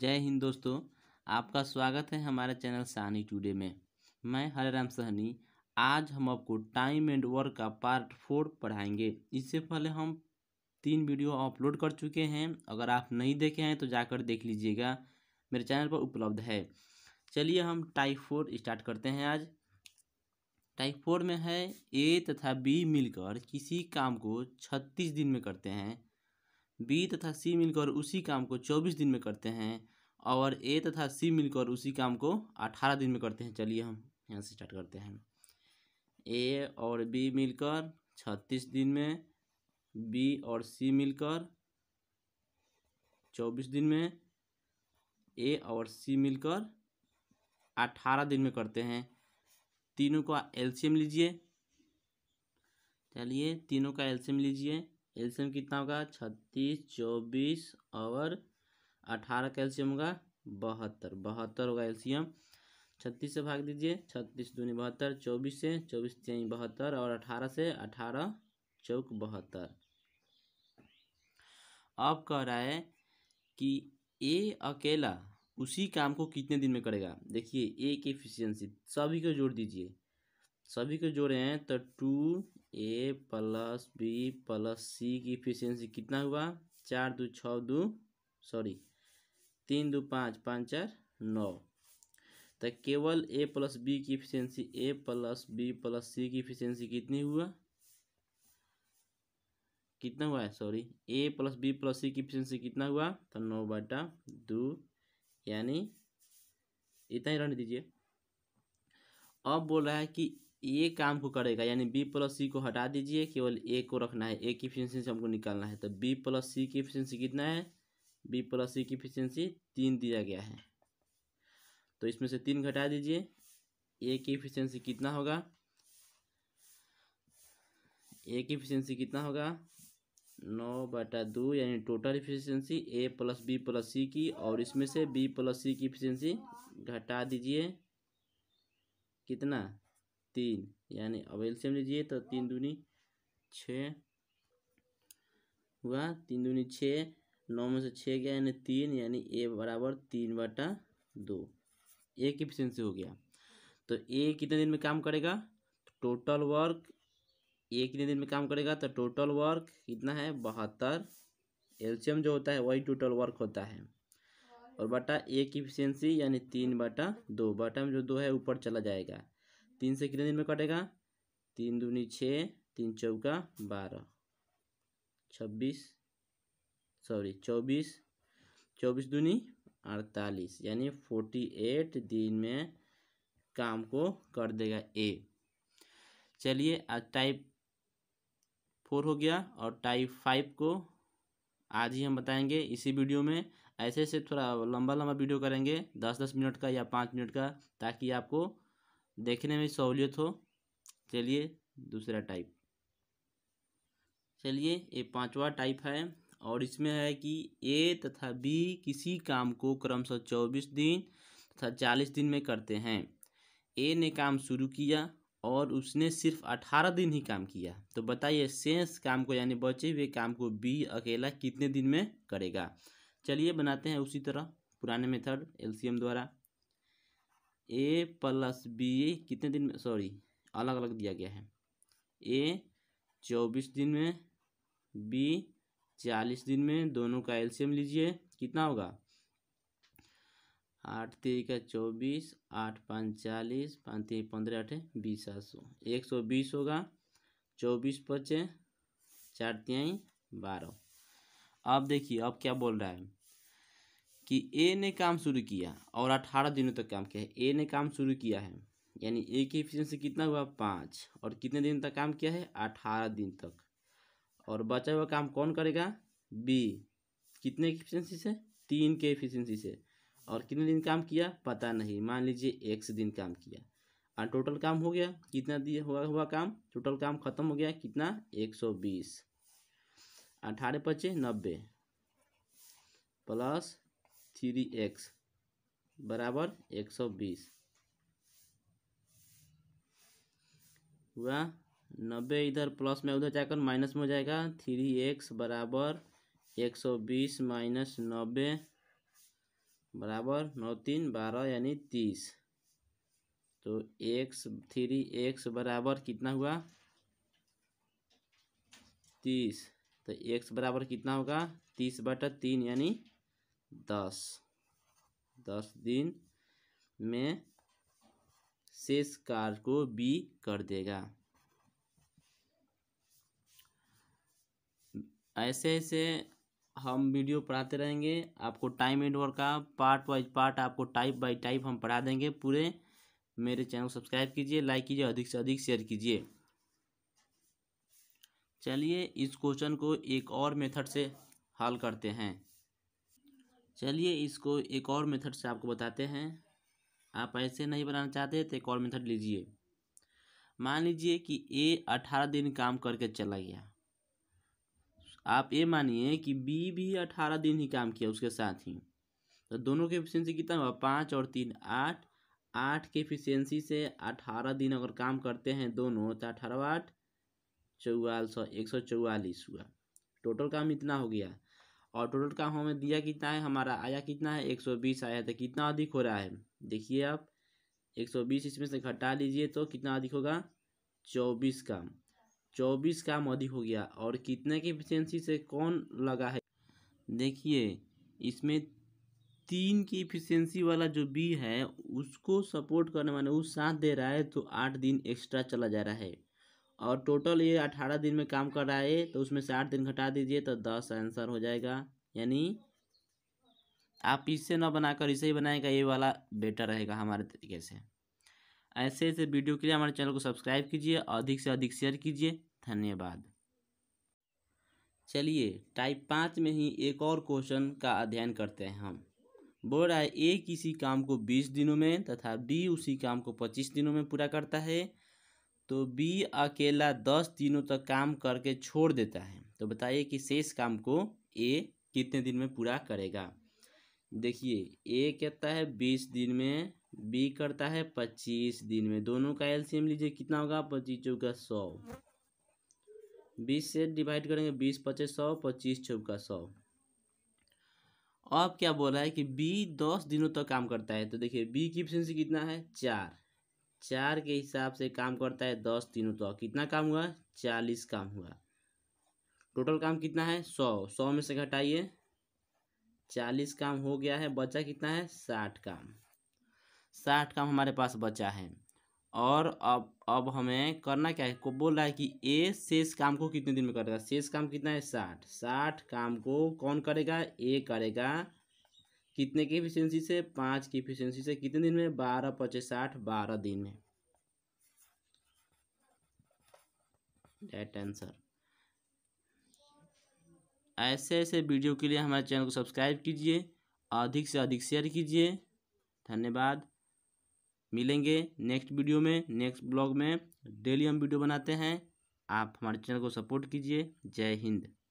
जय हिंद दोस्तों आपका स्वागत है हमारे चैनल सहनी टुडे में मैं हरेराम सहनी आज हम आपको टाइम एंड वर्क का पार्ट फोर पढ़ाएंगे इससे पहले हम तीन वीडियो अपलोड कर चुके हैं अगर आप नहीं देखे हैं तो जाकर देख लीजिएगा मेरे चैनल पर उपलब्ध है चलिए हम टाइप फोर स्टार्ट करते हैं आज टाइप फोर में है ए तथा बी मिलकर किसी काम को छत्तीस दिन में करते हैं बी तथा सी मिलकर उसी काम को चौबीस दिन में करते हैं और ए तथा सी मिलकर उसी काम को अठारह दिन में करते हैं चलिए हम यहाँ से स्टार्ट करते हैं ए और बी मिलकर छत्तीस दिन में बी और सी मिलकर चौबीस दिन में ए और सी मिलकर अठारह दिन में करते हैं तीनों का एल्शियम लीजिए चलिए तीनों का एल्शियम लीजिए एल्शियम कितना होगा छत्तीस चौबीस और अठारह का एल्शियम होगा बहत्तर बहत्तर होगा एल्शियम छत्तीस से भाग दीजिए छत्तीस दूनी बहत्तर चौबीस से चौबीस तेईस बहत्तर और अठारह से अठारह चौक बहत्तर अब कह रहा है कि ए अकेला उसी काम को कितने दिन में करेगा देखिए ए की एफिशियंसी सभी को जोड़ दीजिए सभी को जोड़े हैं तो two A plus B plus C की इफिशियंसी कितना हुआ चार दू छ दो सॉरी तीन दो पाँच पाँच चार नौ तो केवल ए प्लस बी की efficiency A plus B plus C की इफिशियंसी कितनी हुआ कितना हुआ है sorry A plus B plus C की इफिशियंसी कितना हुआ तो नौ बटा दो यानी इतना ही रहने दीजिए अब बोल रहा है कि ये काम को करेगा यानी बी प्लस सी को हटा दीजिए केवल ए को रखना है ए की से हमको निकालना है तो बी प्लस सी की इफिशियंसी कितना है बी प्लस सी की इफिशियंसी तीन दिया गया है तो इसमें से तीन घटा दीजिए ए की इफिशियंसी कितना होगा ए की इफिशियंसी कितना होगा नौ बटा दो यानी total efficiency A plus B plus C की और इसमें से बी प्लस सी की इफिशियंसी घटा दीजिए कितना तीन यानी अब एल्सियम लीजिए तो तीन दूनी छ हुआ तीन दूनी छः नौ में से छः गया यानी तीन यानी ए बराबर तीन बटा दो एक इफिशियंसी एफिशिएंसी हो गया तो ए कितने दिन में काम करेगा तो टोटल वर्क ए कितने दिन में काम करेगा तो टोटल वर्क कितना है बहत्तर एल्शियम जो होता है वही टोटल वर्क होता है और बटा एक इफिशियंसी यानी तीन बटा दो बटा में जो दो है ऊपर चला जाएगा तीन से कितने दिन में कटेगा तीन दूनी छः तीन चौका बारह छब्बीस सॉरी चौबीस चौबीस दूनी अड़तालीस यानी फोर्टी एट दिन में काम को कर देगा ए चलिए आज टाइप फोर हो गया और टाइप फाइव को आज ही हम बताएंगे इसी वीडियो में ऐसे से थोड़ा लंबा लंबा वीडियो करेंगे दस दस मिनट का या पाँच मिनट का ताकि आपको देखने में सहूलियत हो चलिए दूसरा टाइप चलिए ये पांचवा टाइप है और इसमें है कि ए तथा बी किसी काम को क्रमशः चौबीस दिन तथा चालीस दिन में करते हैं ए ने काम शुरू किया और उसने सिर्फ अठारह दिन ही काम किया तो बताइए शेष काम को यानी बचे हुए काम को बी अकेला कितने दिन में करेगा चलिए बनाते हैं उसी तरह पुराने मेथड एलसीएम द्वारा ए प्लस बी कितने दिन में सॉरी अलग अलग दिया गया है ए चौबीस दिन में बी चालीस दिन में दोनों का एल्शियम लीजिए कितना होगा आठ तेरह का चौबीस आठ पाँच चालीस पाँच तेरह पंद्रह आठ बीस सात सौ एक सौ बीस होगा चौबीस पचे चार तिहाई बारह अब देखिए अब क्या बोल रहा है कि ए ने काम शुरू किया और अठारह दिनों तक काम किया है ए ने काम शुरू किया है यानी ए की एफिशिएंसी कितना हुआ पाँच और कितने दिन तक काम किया है अठारह दिन तक और बचा हुआ काम कौन करेगा बी कितने की एफिशिएंसी से तीन के एफिशिएंसी से और कितने दिन काम किया पता नहीं मान लीजिए एक से दिन काम किया और टोटल काम हो गया कितना दिया हुआ हुआ काम टोटल काम खत्म हो गया कितना एक सौ बीस अठारह पच्चीस नब्बे प्लस थ्री एक्स बराबर एक सौ बीस हुआ नब्बे इधर प्लस में उधर जाकर माइनस में हो जाएगा थ्री एक्स बराबर एक सौ बीस माइनस नब्बे बराबर नौ तीन बारह यानी तीस तो एक्स थ्री एक्स बराबर कितना हुआ तीस तो एक्स बराबर कितना होगा तीस बटा तीन यानी दस दस दिन में शेष कार्य को बी कर देगा ऐसे ऐसे हम वीडियो पढ़ाते रहेंगे आपको टाइम एंड वर्क का पार्ट वाइज पार्ट आपको टाइप बाय टाइप हम पढ़ा देंगे पूरे मेरे चैनल को सब्सक्राइब कीजिए लाइक कीजिए अधिक से अधिक शेयर कीजिए चलिए इस क्वेश्चन को एक और मेथड से हल करते हैं चलिए इसको एक और मेथड से आपको बताते हैं आप ऐसे नहीं बनाना चाहते तो एक और मेथड लीजिए मान लीजिए कि ए अठारह दिन काम करके चला गया आप ये मानिए कि बी भी अठारह दिन ही काम किया उसके साथ ही तो दोनों की एफिशिएंसी कितना हुआ पाँच और तीन आठ आठ के एफिशिएंसी से अठारह दिन अगर काम करते हैं दोनों तो अठारह आठ चौवाल सौ एक सौ चौवालीस हुआ टोटल काम इतना हो गया और टोटल काम हमें दिया कितना है हमारा आया कितना है एक सौ बीस आया तो कितना अधिक हो रहा है देखिए आप एक सौ बीस इसमें से घटा लीजिए तो कितना अधिक होगा चौबीस काम चौबीस काम अधिक हो गया और कितने की इफिशेंसी से कौन लगा है देखिए इसमें तीन की इफिशेंसी वाला जो बी है उसको सपोर्ट करने वाले वो साथ दे रहा है तो आठ दिन एक्स्ट्रा चला जा रहा है और टोटल ये अठारह दिन में काम कर रहा है तो उसमें से आठ दिन घटा दीजिए तो दस आंसर हो जाएगा यानी आप इससे ना बनाकर इसे ही बनाएगा ये वाला बेटर रहेगा हमारे तरीके से ऐसे ऐसे वीडियो के लिए हमारे चैनल को सब्सक्राइब कीजिए अधिक से अधिक शेयर कीजिए धन्यवाद चलिए टाइप पाँच में ही एक और क्वेश्चन का अध्ययन करते हैं हम बोल रहा है ए किसी काम को बीस दिनों में तथा बी उसी काम को पच्चीस दिनों में पूरा करता है तो बी अकेला दस दिनों तक काम करके छोड़ देता है तो बताइए कि शेष काम को ए कितने दिन में पूरा करेगा देखिए ए कहता है बीस दिन में बी करता है पच्चीस दिन में दोनों का एलसीएम लीजिए कितना होगा पच्चीस चौका सौ बीस से डिवाइड करेंगे बीस पच्चीस सौ पच्चीस चौका सौ अब क्या बोल रहा है कि बी दस दिनों तक तो काम करता है तो देखिए बी की एफिशिएंसी कितना है चार चार के हिसाब से काम करता है दस तीनों तो कितना काम हुआ चालीस काम हुआ टोटल काम कितना है सौ सौ में से घटाइए चालीस काम हो गया है बचा कितना है साठ काम साठ काम हमारे पास बचा है और अब अब हमें करना क्या है को बोल रहा है कि ए शेष काम को कितने दिन में करेगा शेष काम कितना है साठ साठ काम को कौन करेगा ए करेगा कितने की एफिशिएंसी से पाँच की एफिशिएंसी से कितने दिन में बारह पच्चीस साठ बारह दिन में डेट आंसर ऐसे ऐसे वीडियो के लिए हमारे चैनल को सब्सक्राइब कीजिए अधिक से अधिक शेयर कीजिए धन्यवाद मिलेंगे नेक्स्ट वीडियो में नेक्स्ट ब्लॉग में डेली हम वीडियो बनाते हैं आप हमारे चैनल को सपोर्ट कीजिए जय हिंद